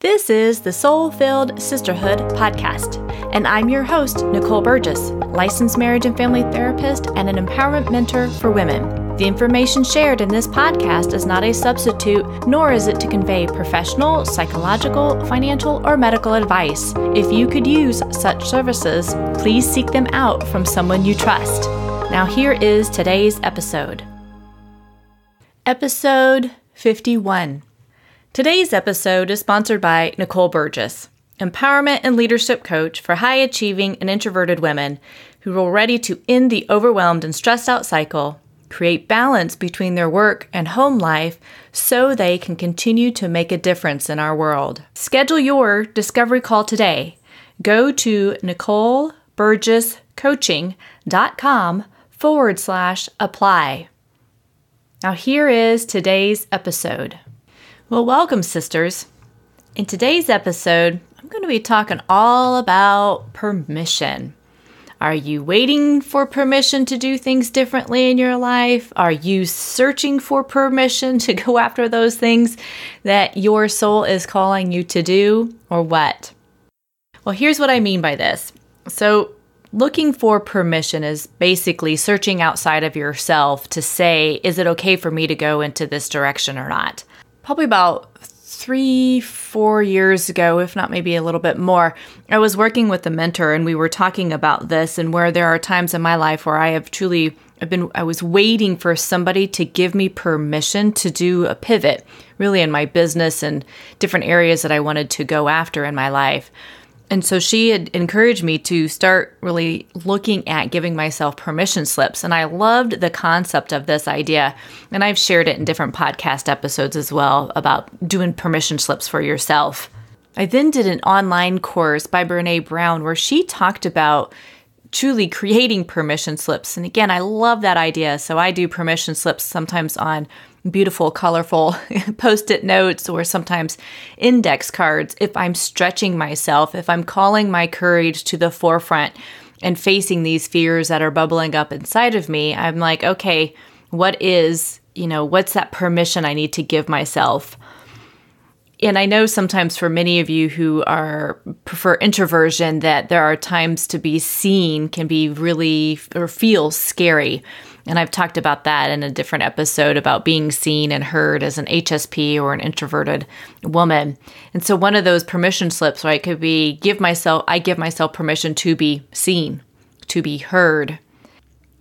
This is the Soul Filled Sisterhood podcast, and I'm your host, Nicole Burgess, licensed marriage and family therapist and an empowerment mentor for women. The information shared in this podcast is not a substitute, nor is it to convey professional, psychological, financial, or medical advice. If you could use such services, please seek them out from someone you trust. Now, here is today's episode. Episode 51 Today's episode is sponsored by Nicole Burgess, empowerment and leadership coach for high achieving and introverted women who are ready to end the overwhelmed and stressed out cycle, create balance between their work and home life so they can continue to make a difference in our world. Schedule your discovery call today. Go to NicoleBurgessCoaching.com forward slash apply. Now, here is today's episode. Well, welcome, sisters. In today's episode, I'm going to be talking all about permission. Are you waiting for permission to do things differently in your life? Are you searching for permission to go after those things that your soul is calling you to do, or what? Well, here's what I mean by this. So, looking for permission is basically searching outside of yourself to say, is it okay for me to go into this direction or not? probably about three, four years ago, if not maybe a little bit more, I was working with a mentor and we were talking about this and where there are times in my life where I have truly I've been I was waiting for somebody to give me permission to do a pivot, really in my business and different areas that I wanted to go after in my life and so she had encouraged me to start really looking at giving myself permission slips. And I loved the concept of this idea. And I've shared it in different podcast episodes as well about doing permission slips for yourself. I then did an online course by Brene Brown where she talked about truly creating permission slips. And again, I love that idea. So I do permission slips sometimes on beautiful, colorful post it notes or sometimes index cards, if I'm stretching myself, if I'm calling my courage to the forefront and facing these fears that are bubbling up inside of me, I'm like, okay, what is, you know, what's that permission I need to give myself? and I know sometimes for many of you who are prefer introversion that there are times to be seen can be really or feel scary. And I've talked about that in a different episode about being seen and heard as an HSP or an introverted woman. And so one of those permission slips, right, could be give myself, I give myself permission to be seen, to be heard.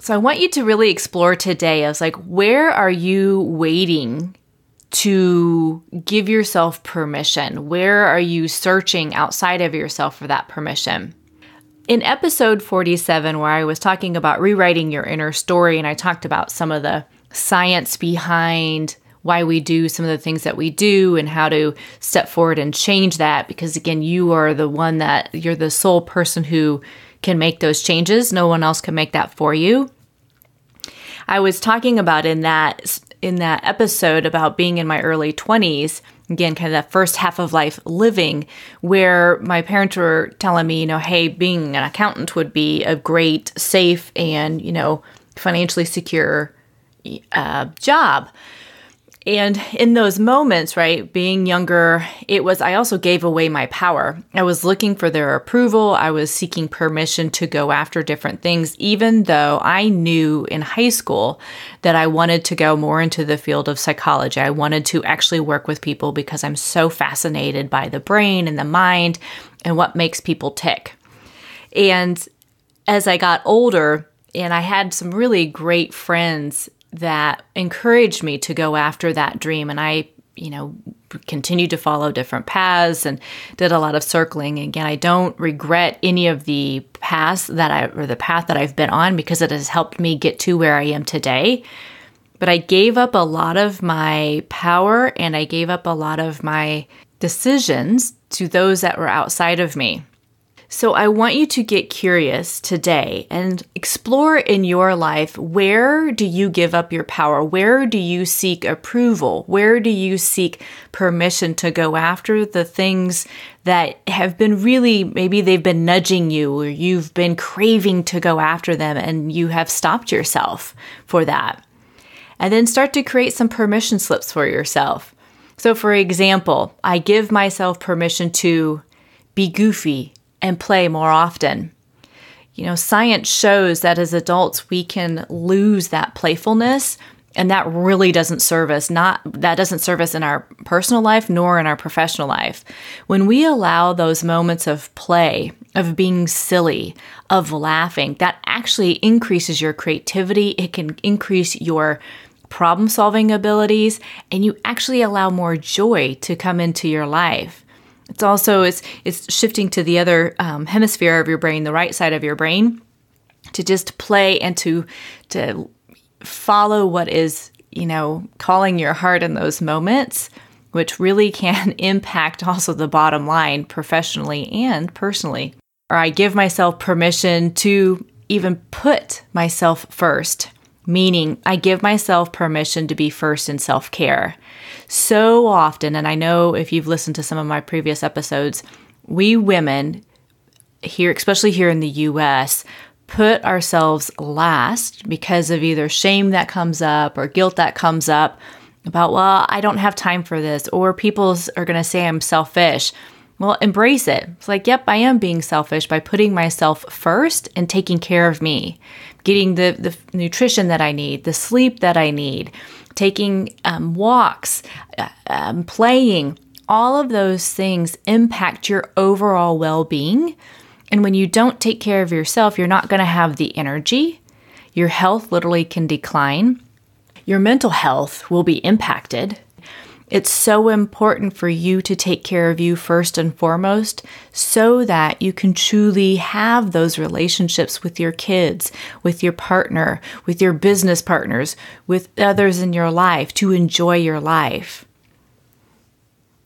So I want you to really explore today as like, where are you waiting to give yourself permission? Where are you searching outside of yourself for that permission? in episode 47, where I was talking about rewriting your inner story, and I talked about some of the science behind why we do some of the things that we do and how to step forward and change that, because again, you are the one that you're the sole person who can make those changes. No one else can make that for you. I was talking about in that in that episode about being in my early 20s again, kind of that first half of life living, where my parents were telling me, you know, hey, being an accountant would be a great, safe, and, you know, financially secure uh, job. And in those moments, right, being younger, it was, I also gave away my power. I was looking for their approval. I was seeking permission to go after different things, even though I knew in high school that I wanted to go more into the field of psychology. I wanted to actually work with people because I'm so fascinated by the brain and the mind and what makes people tick. And as I got older, and I had some really great friends that encouraged me to go after that dream. And I, you know, continued to follow different paths and did a lot of circling. Again, I don't regret any of the paths that I or the path that I've been on because it has helped me get to where I am today. But I gave up a lot of my power and I gave up a lot of my decisions to those that were outside of me. So I want you to get curious today and explore in your life where do you give up your power? Where do you seek approval? Where do you seek permission to go after the things that have been really, maybe they've been nudging you or you've been craving to go after them and you have stopped yourself for that. And then start to create some permission slips for yourself. So, for example, I give myself permission to be goofy and play more often. You know, science shows that as adults, we can lose that playfulness and that really doesn't serve us not that doesn't serve us in our personal life nor in our professional life when we allow those moments of play of being silly of laughing that actually increases your creativity it can increase your problem solving abilities and you actually allow more joy to come into your life it's also it's it's shifting to the other um, hemisphere of your brain, the right side of your brain, to just play and to to follow what is you know calling your heart in those moments which really can impact also the bottom line professionally and personally. Or I give myself permission to even put myself first meaning I give myself permission to be first in self care. So often, and I know if you've listened to some of my previous episodes, we women here, especially here in the US, put ourselves last because of either shame that comes up or guilt that comes up about, well, I don't have time for this, or people are going to say I'm selfish. Well, embrace it. It's like, yep, I am being selfish by putting myself first and taking care of me getting the, the nutrition that I need, the sleep that I need, taking um, walks, uh, um, playing. All of those things impact your overall well being. And when you don't take care of yourself, you're not going to have the energy. Your health literally can decline. Your mental health will be impacted it's so important for you to take care of you first and foremost so that you can truly have those relationships with your kids, with your partner, with your business partners, with others in your life to enjoy your life.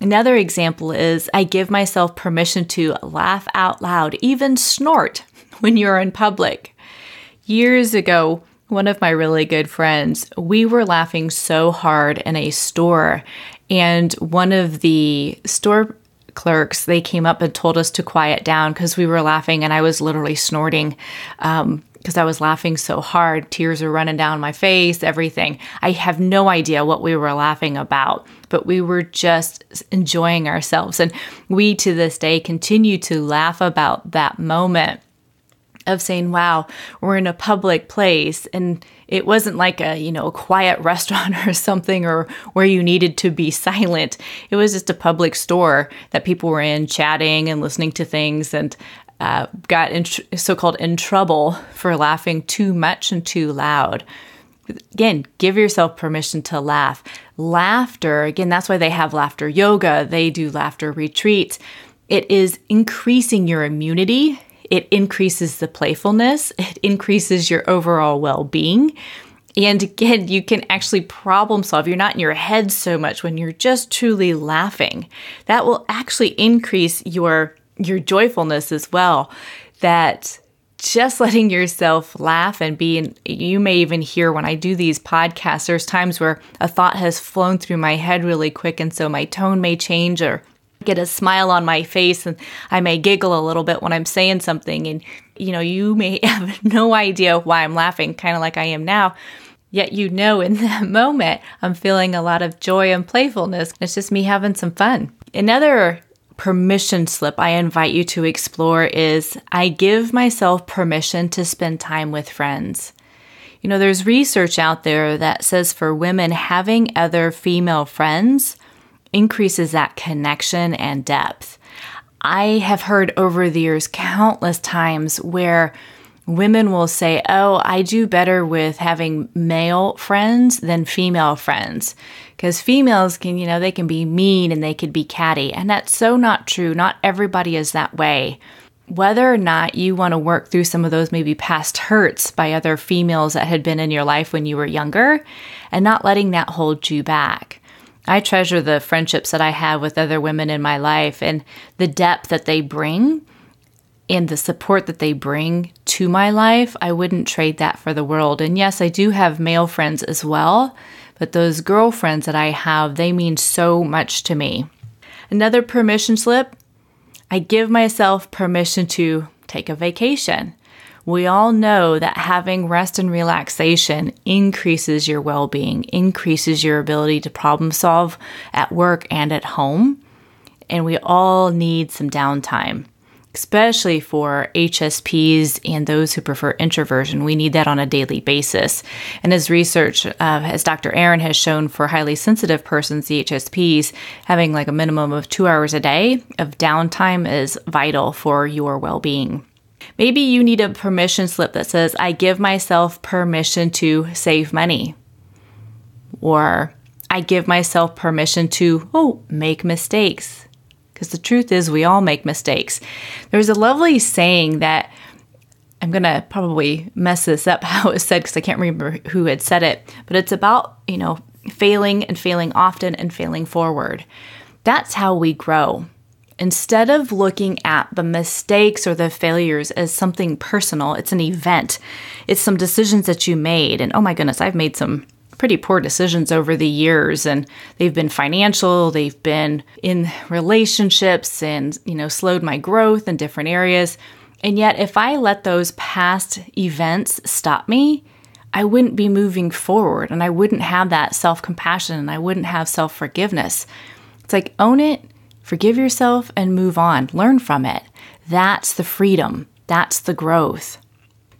Another example is I give myself permission to laugh out loud, even snort when you're in public. Years ago, one of my really good friends, we were laughing so hard in a store. And one of the store clerks, they came up and told us to quiet down because we were laughing and I was literally snorting because um, I was laughing so hard. Tears were running down my face, everything. I have no idea what we were laughing about, but we were just enjoying ourselves. And we to this day continue to laugh about that moment of saying, wow, we're in a public place. And it wasn't like a, you know, a quiet restaurant or something or where you needed to be silent. It was just a public store that people were in chatting and listening to things and uh, got in tr- so called in trouble for laughing too much and too loud. Again, give yourself permission to laugh. Laughter, again, that's why they have laughter yoga, they do laughter retreats. It is increasing your immunity it increases the playfulness, it increases your overall well being. And again, you can actually problem solve. You're not in your head so much when you're just truly laughing. That will actually increase your your joyfulness as well. That just letting yourself laugh and be in, you may even hear when I do these podcasts, there's times where a thought has flown through my head really quick. And so my tone may change or get a smile on my face and I may giggle a little bit when I'm saying something. And, you know, you may have no idea why I'm laughing, kind of like I am now. Yet you know in that moment, I'm feeling a lot of joy and playfulness. It's just me having some fun. Another permission slip I invite you to explore is I give myself permission to spend time with friends. You know, there's research out there that says for women, having other female friends increases that connection and depth. I have heard over the years countless times where women will say, Oh, I do better with having male friends than female friends. Because females can, you know, they can be mean and they could be catty. And that's so not true. Not everybody is that way. Whether or not you want to work through some of those maybe past hurts by other females that had been in your life when you were younger and not letting that hold you back. I treasure the friendships that I have with other women in my life and the depth that they bring and the support that they bring to my life. I wouldn't trade that for the world. And yes, I do have male friends as well, but those girlfriends that I have, they mean so much to me. Another permission slip I give myself permission to take a vacation. We all know that having rest and relaxation increases your well being, increases your ability to problem solve at work and at home. And we all need some downtime, especially for HSPs and those who prefer introversion. We need that on a daily basis. And as research, uh, as Dr. Aaron has shown for highly sensitive persons, the HSPs, having like a minimum of two hours a day of downtime is vital for your well being. Maybe you need a permission slip that says, I give myself permission to save money. Or I give myself permission to, oh, make mistakes. Because the truth is, we all make mistakes. There's a lovely saying that I'm going to probably mess this up how it was said because I can't remember who had said it, but it's about, you know, failing and failing often and failing forward. That's how we grow. Instead of looking at the mistakes or the failures as something personal, it's an event. It's some decisions that you made. And oh my goodness, I've made some pretty poor decisions over the years and they've been financial they've been in relationships and you know slowed my growth in different areas and yet if i let those past events stop me i wouldn't be moving forward and i wouldn't have that self-compassion and i wouldn't have self-forgiveness it's like own it Forgive yourself and move on. Learn from it. That's the freedom. That's the growth.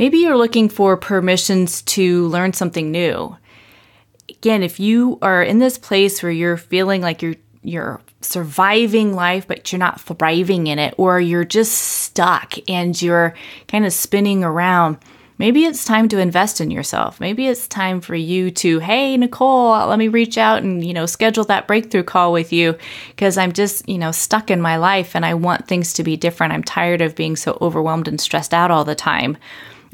Maybe you're looking for permissions to learn something new. Again, if you are in this place where you're feeling like you're you're surviving life but you're not thriving in it or you're just stuck and you're kind of spinning around, Maybe it's time to invest in yourself. Maybe it's time for you to, hey, Nicole, let me reach out and, you know, schedule that breakthrough call with you because I'm just, you know, stuck in my life and I want things to be different. I'm tired of being so overwhelmed and stressed out all the time.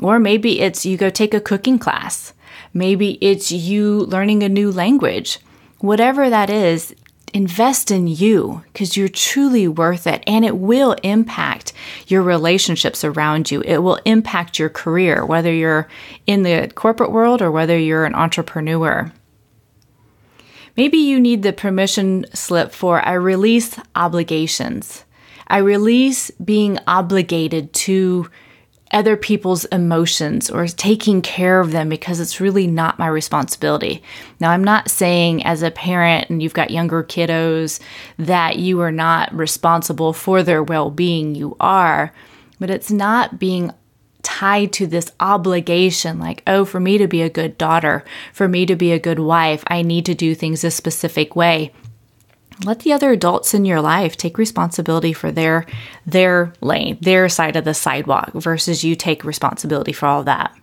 Or maybe it's you go take a cooking class. Maybe it's you learning a new language. Whatever that is, invest in you because you're truly worth it and it will impact your relationships around you. It will impact your career, whether you're in the corporate world or whether you're an entrepreneur. Maybe you need the permission slip for I release obligations. I release being obligated to other people's emotions or taking care of them because it's really not my responsibility. Now, I'm not saying as a parent and you've got younger kiddos that you are not responsible for their well being, you are, but it's not being tied to this obligation like, oh, for me to be a good daughter, for me to be a good wife, I need to do things a specific way let the other adults in your life take responsibility for their their lane, their side of the sidewalk versus you take responsibility for all that.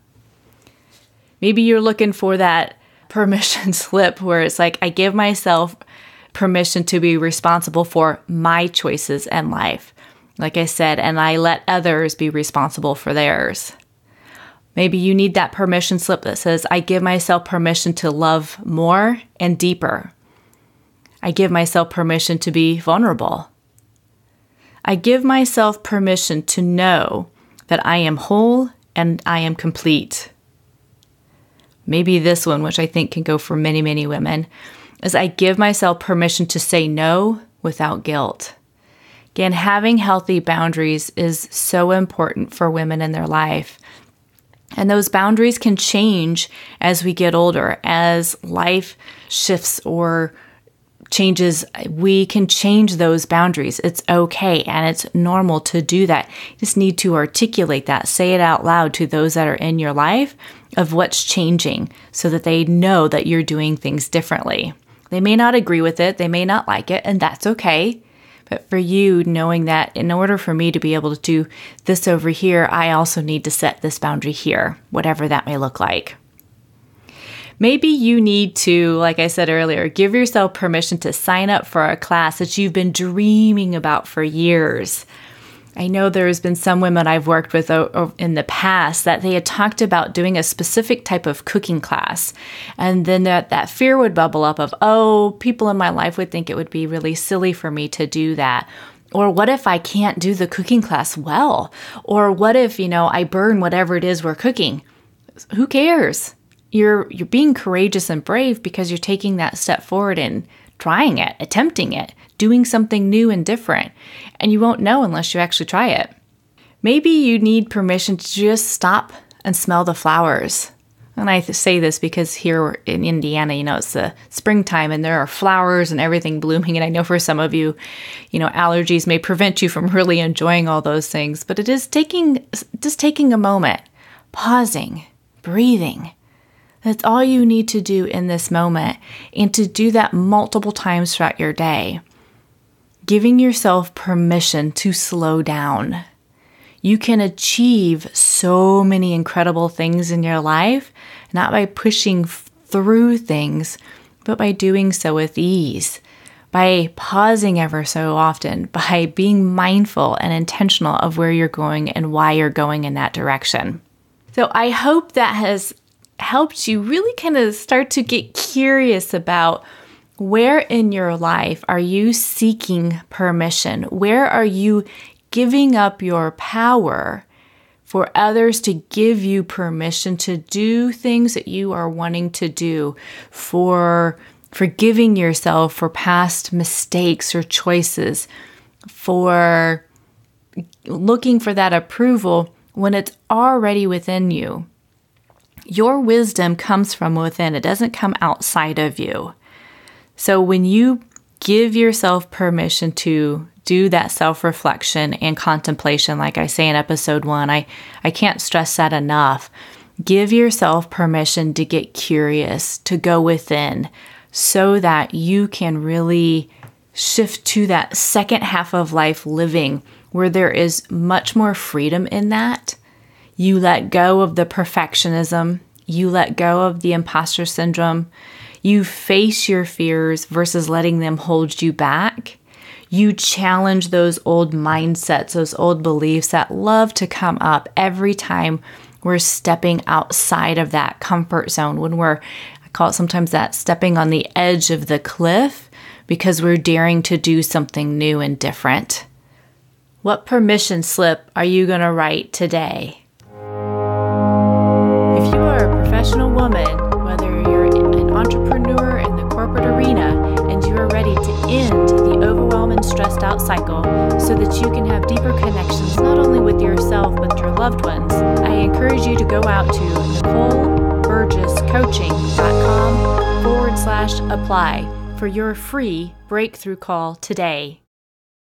Maybe you're looking for that permission slip where it's like I give myself permission to be responsible for my choices and life. Like I said, and I let others be responsible for theirs. Maybe you need that permission slip that says, I give myself permission to love more and deeper I give myself permission to be vulnerable. I give myself permission to know that I am whole and I am complete. Maybe this one, which I think can go for many, many women, is I give myself permission to say no without guilt. Again, having healthy boundaries is so important for women in their life. And those boundaries can change as we get older, as life shifts or changes, we can change those boundaries. It's okay and it's normal to do that. You just need to articulate that, say it out loud to those that are in your life of what's changing so that they know that you're doing things differently. They may not agree with it, they may not like it, and that's okay. But for you, knowing that in order for me to be able to do this over here, I also need to set this boundary here, whatever that may look like. Maybe you need to, like I said earlier, give yourself permission to sign up for a class that you've been dreaming about for years. I know there's been some women I've worked with in the past that they had talked about doing a specific type of cooking class. And then that, that fear would bubble up of, oh, people in my life would think it would be really silly for me to do that. Or what if I can't do the cooking class well? Or what if, you know, I burn whatever it is we're cooking? Who cares? you're you're being courageous and brave because you're taking that step forward and trying it, attempting it, doing something new and different. And you won't know unless you actually try it. Maybe you need permission to just stop and smell the flowers. And I say this because here in Indiana, you know, it's the springtime and there are flowers and everything blooming. And I know for some of you, you know, allergies may prevent you from really enjoying all those things, but it is taking just taking a moment, pausing, breathing, that's all you need to do in this moment, and to do that multiple times throughout your day. Giving yourself permission to slow down. You can achieve so many incredible things in your life, not by pushing through things, but by doing so with ease, by pausing ever so often, by being mindful and intentional of where you're going and why you're going in that direction. So I hope that has helped you really kind of start to get curious about where in your life are you seeking permission? Where are you giving up your power for others to give you permission to do things that you are wanting to do, for forgiving yourself for past mistakes or choices, for looking for that approval when it's already within you? Your wisdom comes from within, it doesn't come outside of you. So when you give yourself permission to do that self reflection and contemplation, like I say in episode one, I, I can't stress that enough. Give yourself permission to get curious, to go within, so that you can really shift to that second half of life living where there is much more freedom in that you let go of the perfectionism. You let go of the imposter syndrome. You face your fears versus letting them hold you back. You challenge those old mindsets, those old beliefs that love to come up every time we're stepping outside of that comfort zone, when we're, I call it sometimes that stepping on the edge of the cliff because we're daring to do something new and different. What permission slip are you going to write today? professional woman, whether you're an entrepreneur in the corporate arena and you are ready to end the overwhelming stressed out cycle so that you can have deeper connections not only with yourself but your loved ones, I encourage you to go out to NicoleBurgessCoaching.com forward slash apply for your free breakthrough call today.